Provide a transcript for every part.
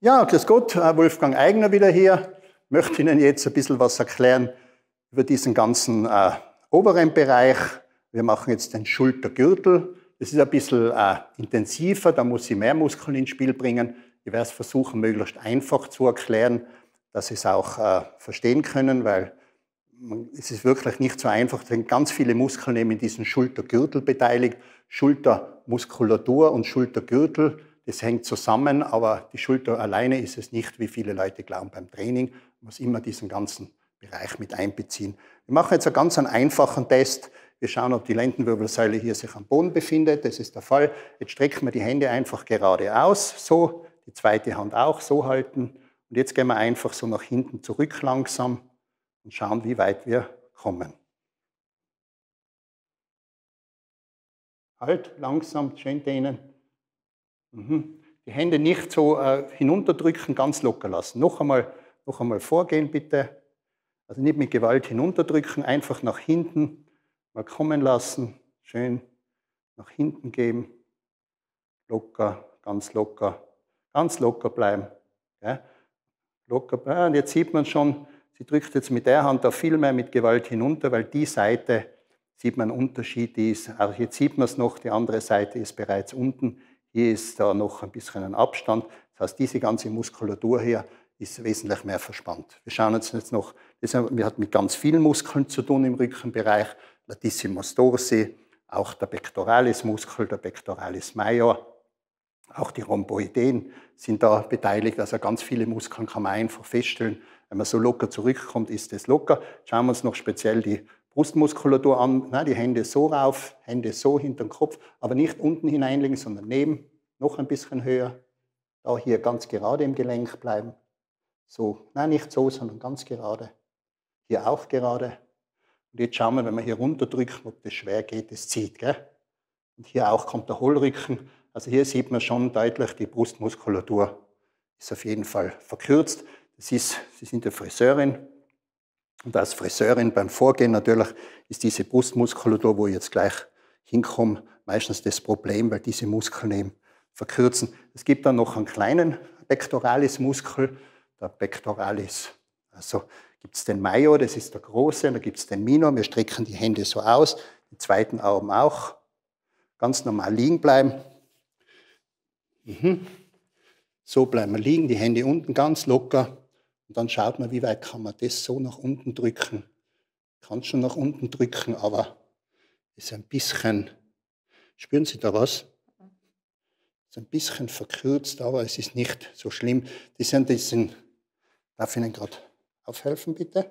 Ja, grüß Gott, äh, Wolfgang Eigner wieder hier. Ich möchte Ihnen jetzt ein bisschen was erklären über diesen ganzen äh, oberen Bereich. Wir machen jetzt den Schultergürtel. Das ist ein bisschen äh, intensiver, da muss ich mehr Muskeln ins Spiel bringen. Ich werde es versuchen, möglichst einfach zu erklären, dass Sie es auch äh, verstehen können, weil es ist wirklich nicht so einfach, denn ganz viele Muskeln eben in diesem Schultergürtel beteiligt. Schultermuskulatur und Schultergürtel das hängt zusammen, aber die Schulter alleine ist es nicht, wie viele Leute glauben beim Training. Man muss immer diesen ganzen Bereich mit einbeziehen. Wir machen jetzt einen ganz einfachen Test. Wir schauen, ob die Lendenwirbelsäule hier sich am Boden befindet. Das ist der Fall. Jetzt strecken wir die Hände einfach geradeaus, so. Die zweite Hand auch so halten. Und jetzt gehen wir einfach so nach hinten zurück langsam und schauen, wie weit wir kommen. Halt, langsam, schön dehnen. Mhm. Die Hände nicht so äh, hinunterdrücken, ganz locker lassen. Noch einmal, noch einmal vorgehen bitte. Also nicht mit Gewalt hinunterdrücken, einfach nach hinten mal kommen lassen. Schön nach hinten geben. Locker, ganz locker, ganz locker bleiben. Ja? Locker bleiben. Und jetzt sieht man schon, sie drückt jetzt mit der Hand da viel mehr mit Gewalt hinunter, weil die Seite sieht man einen Unterschied, die ist, also jetzt sieht man es noch, die andere Seite ist bereits unten. Hier ist da noch ein bisschen ein Abstand. Das heißt, diese ganze Muskulatur hier ist wesentlich mehr verspannt. Wir schauen uns jetzt noch, das hat mit ganz vielen Muskeln zu tun im Rückenbereich, Latissimus dorsi, auch der Pectoralis-Muskel, der Pectoralis major, auch die Rhomboideen sind da beteiligt. Also ganz viele Muskeln kann man einfach feststellen. Wenn man so locker zurückkommt, ist das locker. Schauen wir uns noch speziell die Brustmuskulatur an, na, die Hände so rauf, Hände so hinter den Kopf, aber nicht unten hineinlegen, sondern neben, noch ein bisschen höher. Da hier ganz gerade im Gelenk bleiben. So, nein, nicht so, sondern ganz gerade. Hier auch gerade. Und jetzt schauen wir, wenn wir hier runterdrücken, ob das schwer geht, es zieht. Gell? Und hier auch kommt der Hohlrücken. Also hier sieht man schon deutlich, die Brustmuskulatur ist auf jeden Fall verkürzt. Das ist, Sie sind eine Friseurin, und als Friseurin beim Vorgehen natürlich ist diese Brustmuskulatur, wo ich jetzt gleich hinkomme, meistens das Problem, weil diese Muskeln eben verkürzen. Es gibt dann noch einen kleinen Pectoralis-Muskel, der Pectoralis. Also gibt es den Major, das ist der große, und dann gibt es den Minor. Wir strecken die Hände so aus, den zweiten Arm auch. Ganz normal liegen bleiben. Mhm. So bleiben wir liegen, die Hände unten ganz locker. Und dann schaut man, wie weit kann man das so nach unten drücken. Kann schon nach unten drücken, aber ist ein bisschen, spüren Sie da was? Ist ein bisschen verkürzt, aber es ist nicht so schlimm. Die sind, die sind darf ich Ihnen gerade aufhelfen, bitte?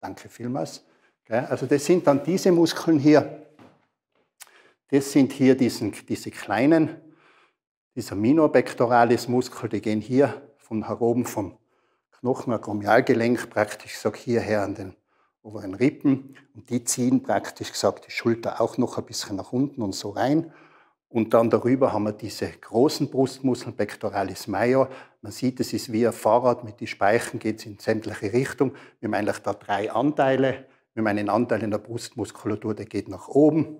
Danke vielmals. Also das sind dann diese Muskeln hier. Das sind hier diesen, diese kleinen, dieser Minobectoralis-Muskel, die gehen hier von heroben vom Knochen, Akromialgelenk praktisch gesagt hierher an den oberen Rippen und die ziehen praktisch gesagt die Schulter auch noch ein bisschen nach unten und so rein. Und dann darüber haben wir diese großen Brustmuskeln, Pectoralis major. Man sieht, es ist wie ein Fahrrad, mit den Speichen geht es in sämtliche Richtung. Wir haben eigentlich da drei Anteile. Wir haben einen Anteil in der Brustmuskulatur, der geht nach oben,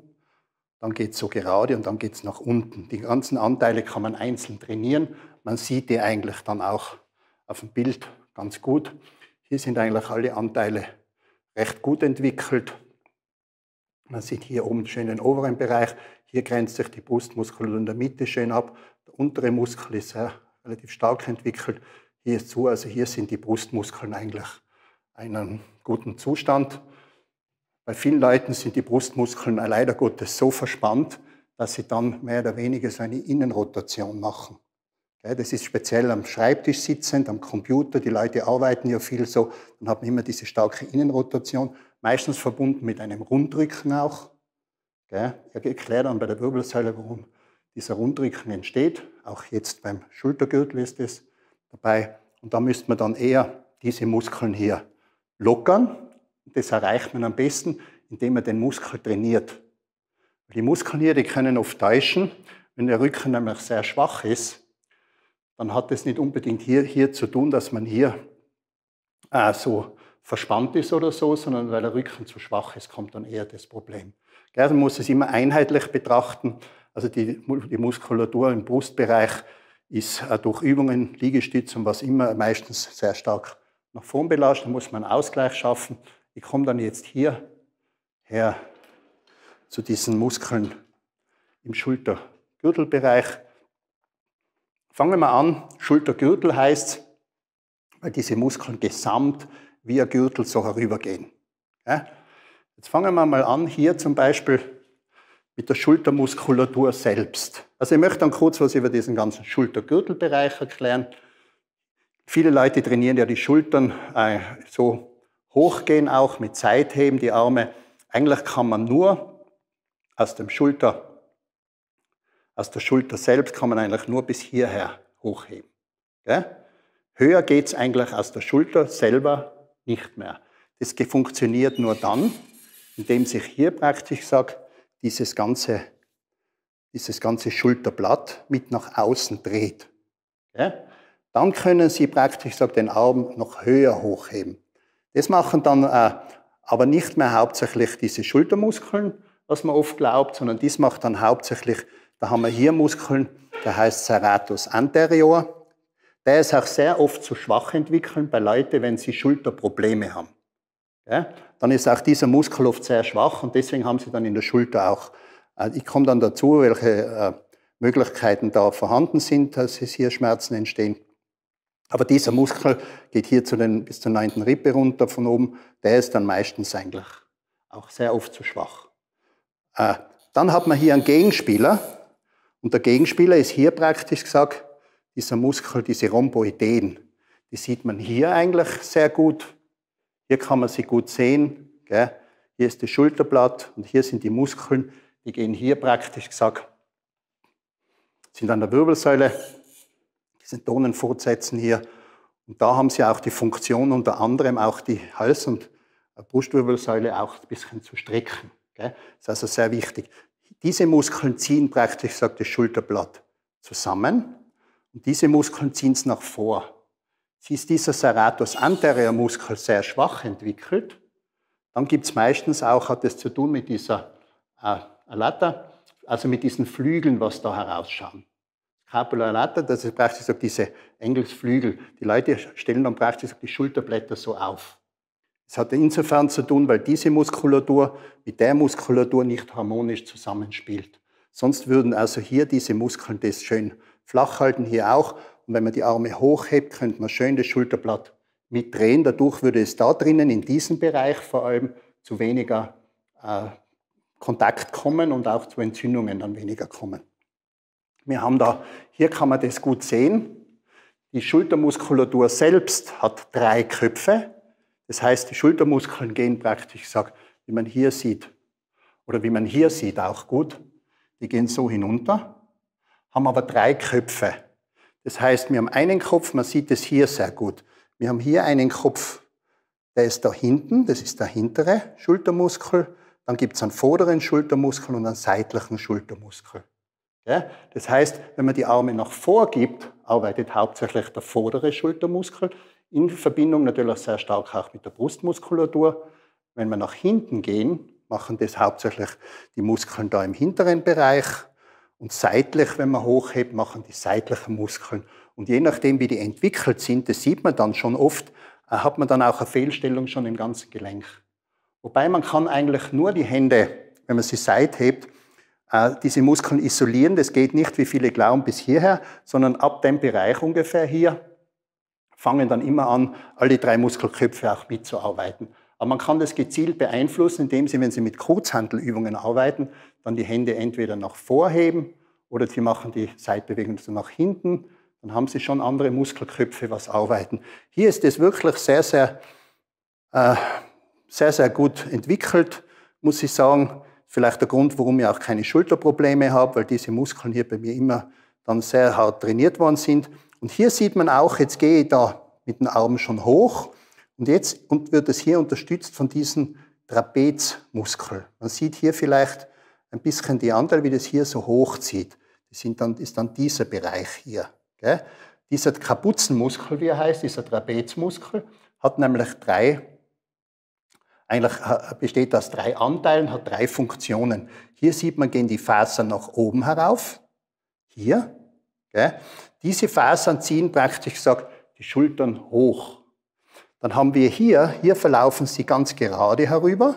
dann geht es so gerade und dann geht es nach unten. Die ganzen Anteile kann man einzeln trainieren, man sieht die eigentlich dann auch auf dem Bild ganz gut. Hier sind eigentlich alle Anteile recht gut entwickelt. Man sieht hier oben schön den oberen Bereich. Hier grenzt sich die Brustmuskulatur in der Mitte schön ab. Der untere Muskel ist ja äh, relativ stark entwickelt. Hier ist zu, also hier sind die Brustmuskeln eigentlich einen guten Zustand. Bei vielen Leuten sind die Brustmuskeln äh, leider Gottes so verspannt, dass sie dann mehr oder weniger so eine Innenrotation machen. Das ist speziell am Schreibtisch sitzend, am Computer. Die Leute arbeiten ja viel so und haben immer diese starke Innenrotation, meistens verbunden mit einem Rundrücken auch. Er erklärt dann bei der Wirbelsäule, warum dieser Rundrücken entsteht. Auch jetzt beim Schultergürtel ist es dabei. Und da müsste man dann eher diese Muskeln hier lockern. Das erreicht man am besten, indem man den Muskel trainiert. Die Muskeln hier, die können oft täuschen. Wenn der Rücken nämlich sehr schwach ist, dann hat es nicht unbedingt hier, hier zu tun, dass man hier äh, so verspannt ist oder so, sondern weil der Rücken zu schwach ist, kommt dann eher das Problem. Gell? Man muss es immer einheitlich betrachten. Also die, die Muskulatur im Brustbereich ist äh, durch Übungen, Liegestütze und was immer, meistens sehr stark nach vorn belastet. Da muss man einen Ausgleich schaffen. Ich komme dann jetzt hier her zu diesen Muskeln im Schulter-Gürtelbereich. Fangen wir an, Schultergürtel heißt, weil diese Muskeln gesamt wie ein Gürtel so herübergehen. Ja? Jetzt fangen wir mal an, hier zum Beispiel mit der Schultermuskulatur selbst. Also ich möchte dann kurz was über diesen ganzen Schultergürtelbereich erklären. Viele Leute trainieren ja die Schultern äh, so hochgehen auch mit Zeitheben die Arme. Eigentlich kann man nur aus dem Schulter aus der Schulter selbst kann man eigentlich nur bis hierher hochheben. Gell? Höher geht es eigentlich aus der Schulter selber nicht mehr. Das funktioniert nur dann, indem sich hier praktisch sagt, dieses ganze, dieses ganze Schulterblatt mit nach außen dreht. Ja? Dann können Sie praktisch sag, den Arm noch höher hochheben. Das machen dann äh, aber nicht mehr hauptsächlich diese Schultermuskeln, was man oft glaubt, sondern dies macht dann hauptsächlich da haben wir hier Muskeln, der heißt Serratus anterior. Der ist auch sehr oft zu schwach entwickeln bei Leuten, wenn sie Schulterprobleme haben. Ja? Dann ist auch dieser Muskel oft sehr schwach und deswegen haben sie dann in der Schulter auch. Äh, ich komme dann dazu, welche äh, Möglichkeiten da vorhanden sind, dass es hier Schmerzen entstehen. Aber dieser Muskel geht hier zu den, bis zur neunten Rippe runter von oben. Der ist dann meistens eigentlich auch sehr oft zu schwach. Äh, dann hat man hier einen Gegenspieler, und der Gegenspieler ist hier praktisch gesagt dieser Muskel, diese Rhomboideen. Die sieht man hier eigentlich sehr gut. Hier kann man sie gut sehen. Gell? Hier ist das Schulterblatt und hier sind die Muskeln. Die gehen hier praktisch gesagt, sind an der Wirbelsäule, diesen Tonen fortsetzen hier. Und da haben sie auch die Funktion, unter anderem auch die Hals- und Brustwirbelsäule auch ein bisschen zu strecken. Gell? Das ist also sehr wichtig. Diese Muskeln ziehen praktisch, ich sagt das Schulterblatt, zusammen und diese Muskeln ziehen es nach vor. Sie ist dieser Serratus anterior Muskel sehr schwach entwickelt. Dann gibt es meistens auch, hat es zu tun mit dieser äh, Alata, also mit diesen Flügeln, was da herausschauen. Capula alata, das ist praktisch diese Engelsflügel. Die Leute stellen dann praktisch die Schulterblätter so auf. Es hat insofern zu tun, weil diese Muskulatur mit der Muskulatur nicht harmonisch zusammenspielt. Sonst würden also hier diese Muskeln das schön flach halten, hier auch. Und wenn man die Arme hochhebt, könnte man schön das Schulterblatt mitdrehen. Dadurch würde es da drinnen, in diesem Bereich vor allem, zu weniger äh, Kontakt kommen und auch zu Entzündungen dann weniger kommen. Wir haben da, hier kann man das gut sehen. Die Schultermuskulatur selbst hat drei Köpfe. Das heißt, die Schultermuskeln gehen praktisch, ich sag, wie man hier sieht, oder wie man hier sieht auch gut, die gehen so hinunter, haben aber drei Köpfe. Das heißt, wir haben einen Kopf, man sieht es hier sehr gut. Wir haben hier einen Kopf, der ist da hinten, das ist der hintere Schultermuskel. Dann gibt es einen vorderen Schultermuskel und einen seitlichen Schultermuskel. Das heißt, wenn man die Arme nach vorgibt, arbeitet hauptsächlich der vordere Schultermuskel in Verbindung natürlich sehr stark auch mit der Brustmuskulatur. Wenn wir nach hinten gehen, machen das hauptsächlich die Muskeln da im hinteren Bereich und seitlich, wenn man hochhebt, machen die seitlichen Muskeln. Und je nachdem, wie die entwickelt sind, das sieht man dann schon oft, äh, hat man dann auch eine Fehlstellung schon im ganzen Gelenk. Wobei man kann eigentlich nur die Hände, wenn man sie seithebt, äh, diese Muskeln isolieren. Das geht nicht, wie viele glauben, bis hierher, sondern ab dem Bereich ungefähr hier fangen dann immer an, alle drei Muskelköpfe auch mitzuarbeiten. Aber man kann das gezielt beeinflussen, indem Sie, wenn Sie mit Kurzhandelübungen arbeiten, dann die Hände entweder nach vorheben oder Sie machen die Seitbewegung so nach hinten. Dann haben Sie schon andere Muskelköpfe, was arbeiten. Hier ist es wirklich sehr, sehr, äh, sehr, sehr gut entwickelt, muss ich sagen. Vielleicht der Grund, warum ich auch keine Schulterprobleme habe, weil diese Muskeln hier bei mir immer dann sehr hart trainiert worden sind. Und hier sieht man auch, jetzt gehe ich da mit den Armen schon hoch und jetzt wird es hier unterstützt von diesem Trapezmuskel. Man sieht hier vielleicht ein bisschen die Anteil, wie das hier so hoch zieht. Das dann, ist dann dieser Bereich hier. Gell? Dieser Kapuzenmuskel, wie er heißt, dieser Trapezmuskel, hat nämlich drei eigentlich äh, besteht aus drei Anteilen, hat drei Funktionen. Hier sieht man, gehen die Fasern nach oben herauf. Hier. Gell? Diese Fasern ziehen praktisch gesagt die Schultern hoch. Dann haben wir hier, hier verlaufen sie ganz gerade herüber.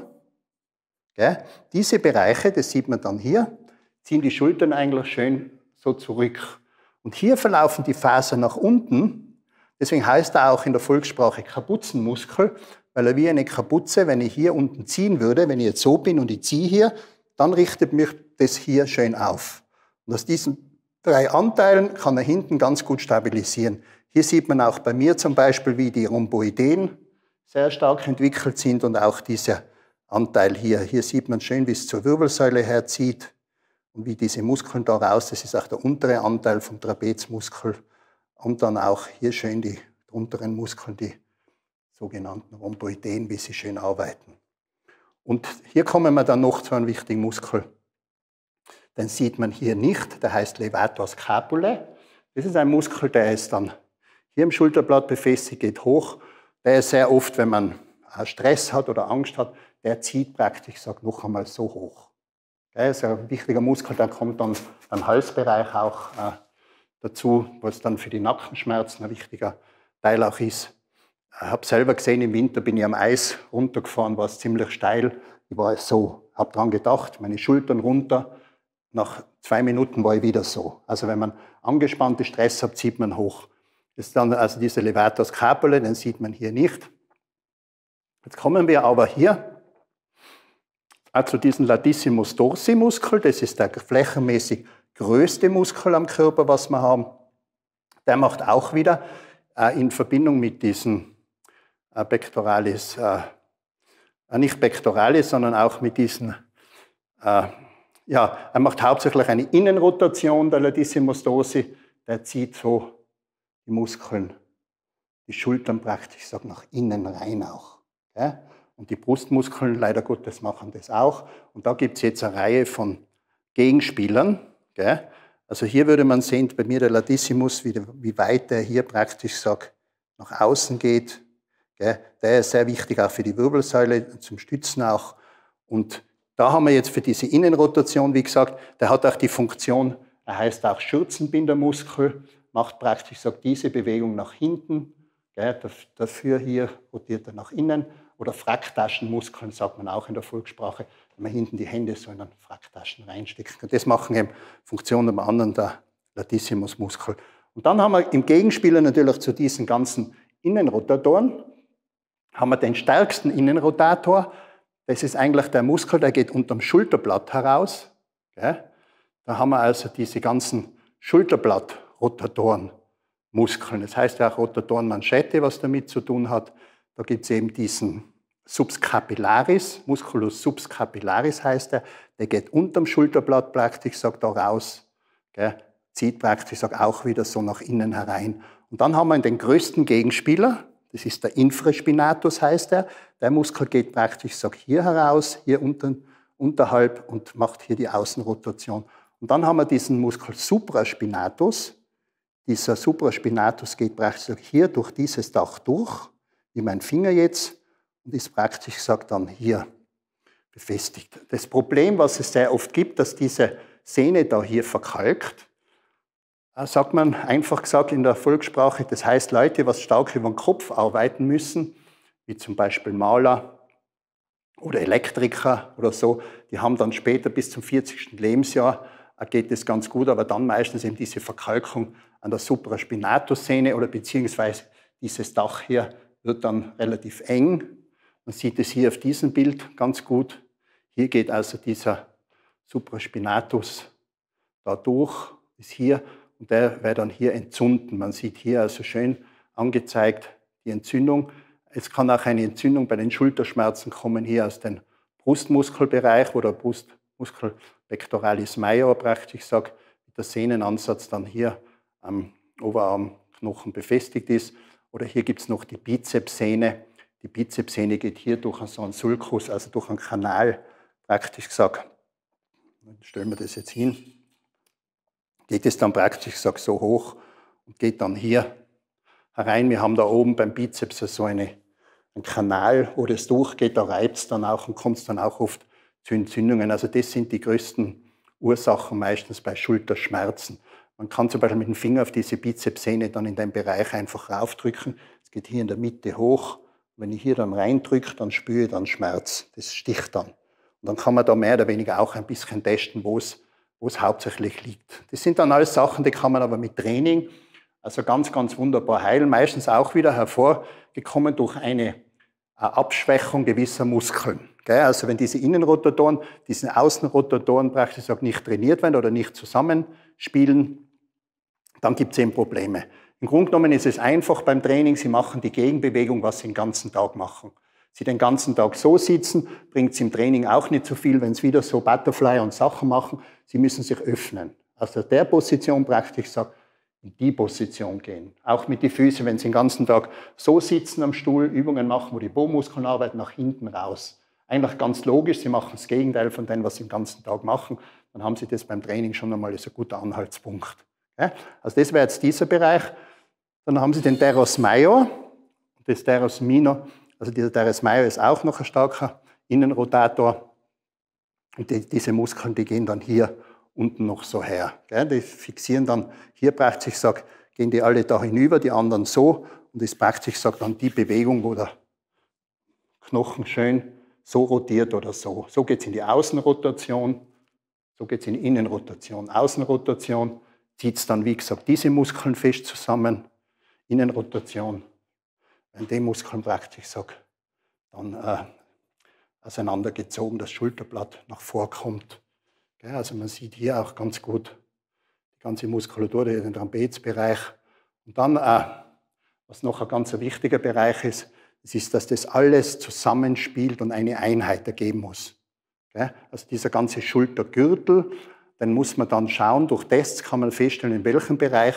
Gell? Diese Bereiche, das sieht man dann hier, ziehen die Schultern eigentlich schön so zurück. Und hier verlaufen die Fasern nach unten. Deswegen heißt er auch in der Volkssprache Kapuzenmuskel, weil er wie eine Kapuze, wenn ich hier unten ziehen würde, wenn ich jetzt so bin und ich ziehe hier, dann richtet mich das hier schön auf. Und aus diesem drei Anteilen kann er hinten ganz gut stabilisieren. Hier sieht man auch bei mir zum Beispiel, wie die Rhomboideen sehr stark entwickelt sind und auch dieser Anteil hier. Hier sieht man schön, wie es zur Wirbelsäule herzieht und wie diese Muskeln da raus, das ist auch der untere Anteil vom Trapezmuskel und dann auch hier schön die unteren Muskeln, die sogenannten Rhomboideen, wie sie schön arbeiten. Und hier kommen wir dann noch zu einem wichtigen Muskel, den sieht man hier nicht, der heißt Levatus Capule. Das ist ein Muskel, der ist dann hier im Schulterblatt befestigt, geht hoch. Der ist sehr oft, wenn man Stress hat oder Angst hat, der zieht praktisch, ich sage noch einmal, so hoch. Das ist ein wichtiger Muskel, der kommt dann am Halsbereich auch äh, dazu, was dann für die Nackenschmerzen ein wichtiger Teil auch ist. Ich habe selber gesehen, im Winter bin ich am Eis runtergefahren, war es ziemlich steil. Ich war so, habe daran gedacht, meine Schultern runter, nach zwei Minuten war ich wieder so. Also wenn man angespannte Stress hat, zieht man hoch. ist dann also diese Levatus Scapula, den sieht man hier nicht. Jetzt kommen wir aber hier zu diesem Latissimus dorsi Muskel. Das ist der flächenmäßig größte Muskel am Körper, was wir haben. Der macht auch wieder äh, in Verbindung mit diesem äh, Pectoralis, äh, nicht Pectoralis, sondern auch mit diesen ja, er macht hauptsächlich eine Innenrotation der Latissimus dorsi. Der zieht so die Muskeln, die Schultern praktisch, ich sag nach innen rein auch. Ja? Und die Brustmuskeln, leider Gottes, machen das auch. Und da gibt es jetzt eine Reihe von Gegenspielern. Gell? Also hier würde man sehen, bei mir der Latissimus, wie, wie weit der hier praktisch sag, nach außen geht. Gell? Der ist sehr wichtig auch für die Wirbelsäule, zum Stützen auch. Und da haben wir jetzt für diese Innenrotation, wie gesagt, der hat auch die Funktion, er heißt auch Schürzenbindermuskel, macht praktisch sagt, diese Bewegung nach hinten, gell, dafür hier rotiert er nach innen. Oder Fracktaschenmuskeln sagt man auch in der Volkssprache, wenn man hinten die Hände so in den Fracktaschen reinstecken kann. Das machen eben Funktionen am anderen der Latissimusmuskel. Und dann haben wir im Gegenspieler natürlich zu diesen ganzen Innenrotatoren, haben wir den stärksten Innenrotator, das ist eigentlich der Muskel, der geht unterm Schulterblatt heraus. Gell? Da haben wir also diese ganzen Schulterblattrotatoren. Muskeln. Das heißt ja auch Rotatorenmanschette, was damit zu tun hat. Da gibt es eben diesen Subscapillaris, Musculus subscapillaris heißt er, der geht unterm Schulterblatt praktisch, sagt da raus, gell, zieht praktisch, sag, auch wieder so nach innen herein. Und dann haben wir den größten Gegenspieler, das ist der Infraspinatus, heißt er. Der Muskel geht praktisch, ich sage, hier heraus, hier unten, unterhalb und macht hier die Außenrotation. Und dann haben wir diesen Muskel Supraspinatus. Dieser Supraspinatus geht praktisch hier durch dieses Dach durch, wie mein Finger jetzt, und ist praktisch sag, dann hier befestigt. Das Problem, was es sehr oft gibt, dass diese Sehne da hier verkalkt sagt man einfach gesagt in der Volkssprache. Das heißt, Leute, was stark über den Kopf arbeiten müssen, wie zum Beispiel Maler oder Elektriker oder so, die haben dann später bis zum 40. Lebensjahr, äh, geht es ganz gut, aber dann meistens eben diese Verkalkung an der Supraspinatussehne oder beziehungsweise dieses Dach hier wird dann relativ eng. Man sieht es hier auf diesem Bild ganz gut. Hier geht also dieser Supraspinatus da durch, ist hier und der wäre dann hier entzunden. Man sieht hier also schön angezeigt die Entzündung. Es kann auch eine Entzündung bei den Schulterschmerzen kommen, hier aus dem Brustmuskelbereich oder Brustmuskel pectoralis major praktisch, ich sage, der Sehnenansatz dann hier am Oberarmknochen befestigt ist. Oder hier gibt es noch die Bizepssehne. Die Bizepssehne geht hier durch so einen Sulkus, also durch einen Kanal praktisch gesagt. Dann stellen wir das jetzt hin geht es dann praktisch, ich sage so hoch und geht dann hier herein. Wir haben da oben beim Bizeps so eine, einen Kanal, wo das durchgeht, da reibt es dann auch und kommt es dann auch oft zu Entzündungen. Also das sind die größten Ursachen meistens bei Schulterschmerzen. Man kann zum Beispiel mit dem Finger auf diese Bizepssehne dann in den Bereich einfach raufdrücken. Es geht hier in der Mitte hoch. Wenn ich hier dann reindrücke, dann spüre ich dann Schmerz. Das sticht dann. Und dann kann man da mehr oder weniger auch ein bisschen testen, wo es wo es hauptsächlich liegt. Das sind dann alles Sachen, die kann man aber mit Training, also ganz, ganz wunderbar heilen. Meistens auch wieder hervorgekommen durch eine äh, Abschwächung gewisser Muskeln. Also wenn diese Innenrotatoren, diese Außenrotatoren praktisch auch nicht trainiert werden oder nicht zusammenspielen, dann gibt es eben Probleme. Im Grunde genommen ist es einfach beim Training, Sie machen die Gegenbewegung, was Sie den ganzen Tag machen. Sie den ganzen Tag so sitzen, bringt es im Training auch nicht so viel, wenn Sie wieder so Butterfly und Sachen machen, Sie müssen sich öffnen. Also der Position praktisch sagt, in die Position gehen. Auch mit den Füßen, wenn Sie den ganzen Tag so sitzen am Stuhl, Übungen machen, wo die Bohrmuskeln arbeiten, nach hinten raus. Eigentlich ganz logisch, Sie machen das Gegenteil von dem, was Sie den ganzen Tag machen. Dann haben Sie das beim Training schon einmal als ein guter Anhaltspunkt. Also das wäre jetzt dieser Bereich. Dann haben Sie den Teros Major und das Teros Minor. Also dieser Teros Major ist auch noch ein starker Innenrotator. Und die, diese Muskeln, die gehen dann hier unten noch so her. Gell? Die fixieren dann, hier praktisch sagt, gehen die alle da hinüber, die anderen so. Und das praktisch sagt dann die Bewegung, wo der Knochen schön so rotiert oder so. So geht es in die Außenrotation, so geht es in die Innenrotation. Außenrotation zieht es dann, wie gesagt, diese Muskeln fest zusammen. Innenrotation, wenn die Muskeln praktisch sagt, dann äh, auseinandergezogen, das Schulterblatt nach vorkommt. Also man sieht hier auch ganz gut die ganze Muskulatur, den Trapezbereich. Und dann, äh, was noch ein ganz wichtiger Bereich ist, ist, dass das alles zusammenspielt und eine Einheit ergeben muss. Also dieser ganze Schultergürtel, dann muss man dann schauen, durch Tests kann man feststellen, in welchem Bereich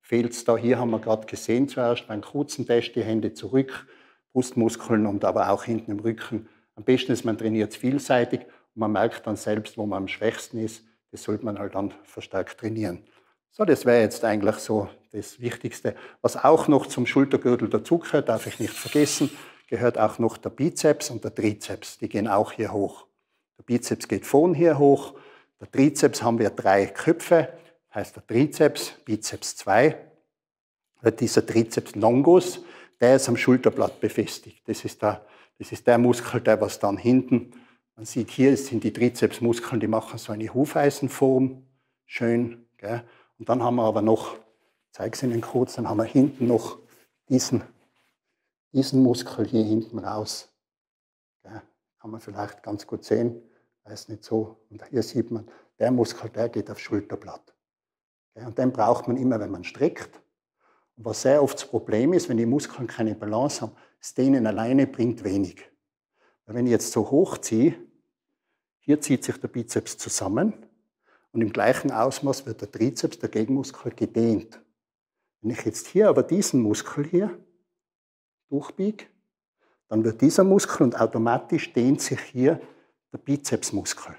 fehlt es da. Hier haben wir gerade gesehen zuerst beim kurzen Test die Hände zurück, Brustmuskeln und aber auch hinten im Rücken am besten ist, man trainiert vielseitig und man merkt dann selbst, wo man am schwächsten ist. Das sollte man halt dann verstärkt trainieren. So, das wäre jetzt eigentlich so das Wichtigste. Was auch noch zum Schultergürtel dazugehört, darf ich nicht vergessen, gehört auch noch der Bizeps und der Trizeps. Die gehen auch hier hoch. Der Bizeps geht von hier hoch. Der Trizeps haben wir drei Köpfe. heißt der Trizeps, Bizeps 2. Dieser Trizeps longus, der ist am Schulterblatt befestigt. Das ist der das ist der Muskel, der was dann hinten, man sieht hier, es sind die Trizepsmuskeln, die machen so eine Hufeisenform, schön. Gell? Und dann haben wir aber noch, ich zeige es Ihnen kurz, dann haben wir hinten noch diesen, diesen Muskel hier hinten raus. Gell? Kann man vielleicht ganz gut sehen, weiß nicht so. Und hier sieht man, der Muskel, der geht aufs Schulterblatt. Gell? Und den braucht man immer, wenn man streckt. Und was sehr oft das Problem ist, wenn die Muskeln keine Balance haben, Stehnen alleine bringt wenig. wenn ich jetzt so hoch ziehe, hier zieht sich der Bizeps zusammen und im gleichen Ausmaß wird der Trizeps, der Gegenmuskel, gedehnt. Wenn ich jetzt hier aber diesen Muskel hier durchbiege, dann wird dieser Muskel und automatisch dehnt sich hier der Bizepsmuskel.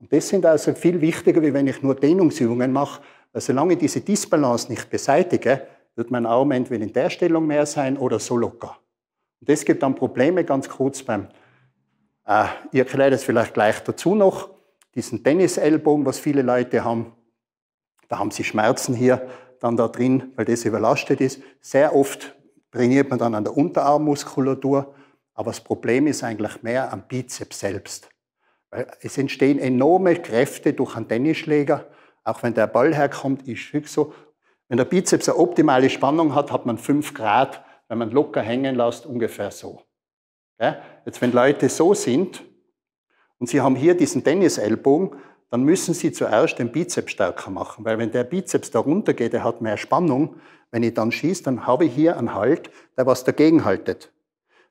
Und das sind also viel wichtiger, wie wenn ich nur Dehnungsübungen mache, weil solange ich diese Disbalance nicht beseitige, wird mein Arm entweder in der Stellung mehr sein oder so locker. Und das gibt dann Probleme ganz kurz beim, äh, ich erkläre das vielleicht gleich dazu noch, diesen Tennis-Ellbogen, was viele Leute haben. Da haben sie Schmerzen hier dann da drin, weil das überlastet ist. Sehr oft trainiert man dann an der Unterarmmuskulatur, aber das Problem ist eigentlich mehr am Bizeps selbst. Weil es entstehen enorme Kräfte durch einen Tennisschläger. Auch wenn der Ball herkommt, ist es so. Wenn der Bizeps eine optimale Spannung hat, hat man 5 Grad. Wenn man locker hängen lässt, ungefähr so. Jetzt, wenn Leute so sind und sie haben hier diesen Tennis-Ellbogen, dann müssen sie zuerst den Bizeps stärker machen, weil wenn der Bizeps da runtergeht, der hat mehr Spannung. Wenn ich dann schieße, dann habe ich hier einen Halt, der was dagegen haltet.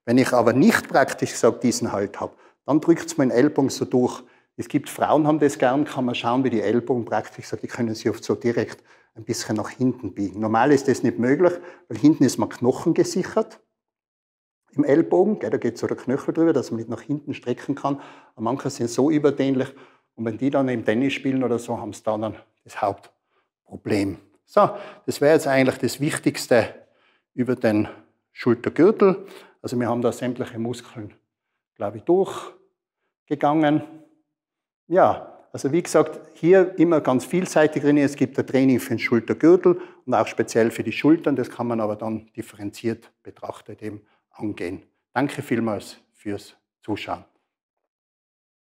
Wenn ich aber nicht praktisch gesagt diesen Halt habe, dann drückt es meinen Ellbogen so durch. Es gibt Frauen, haben das gern, kann man schauen, wie die Ellbogen praktisch sagt, die können sie oft so direkt ein bisschen nach hinten biegen. Normal ist das nicht möglich, weil hinten ist man Knochen gesichert im Ellbogen, gell, da geht so der Knöchel drüber, dass man nicht nach hinten strecken kann. Und manche sind so überdehnlich und wenn die dann im Tennis spielen oder so, haben sie dann, dann das Hauptproblem. So, das wäre jetzt eigentlich das Wichtigste über den Schultergürtel. Also wir haben da sämtliche Muskeln, glaube ich, durchgegangen. Ja, also wie gesagt, hier immer ganz vielseitig drin. Es gibt ein Training für den Schultergürtel und auch speziell für die Schultern. Das kann man aber dann differenziert betrachtet eben angehen. Danke vielmals fürs Zuschauen.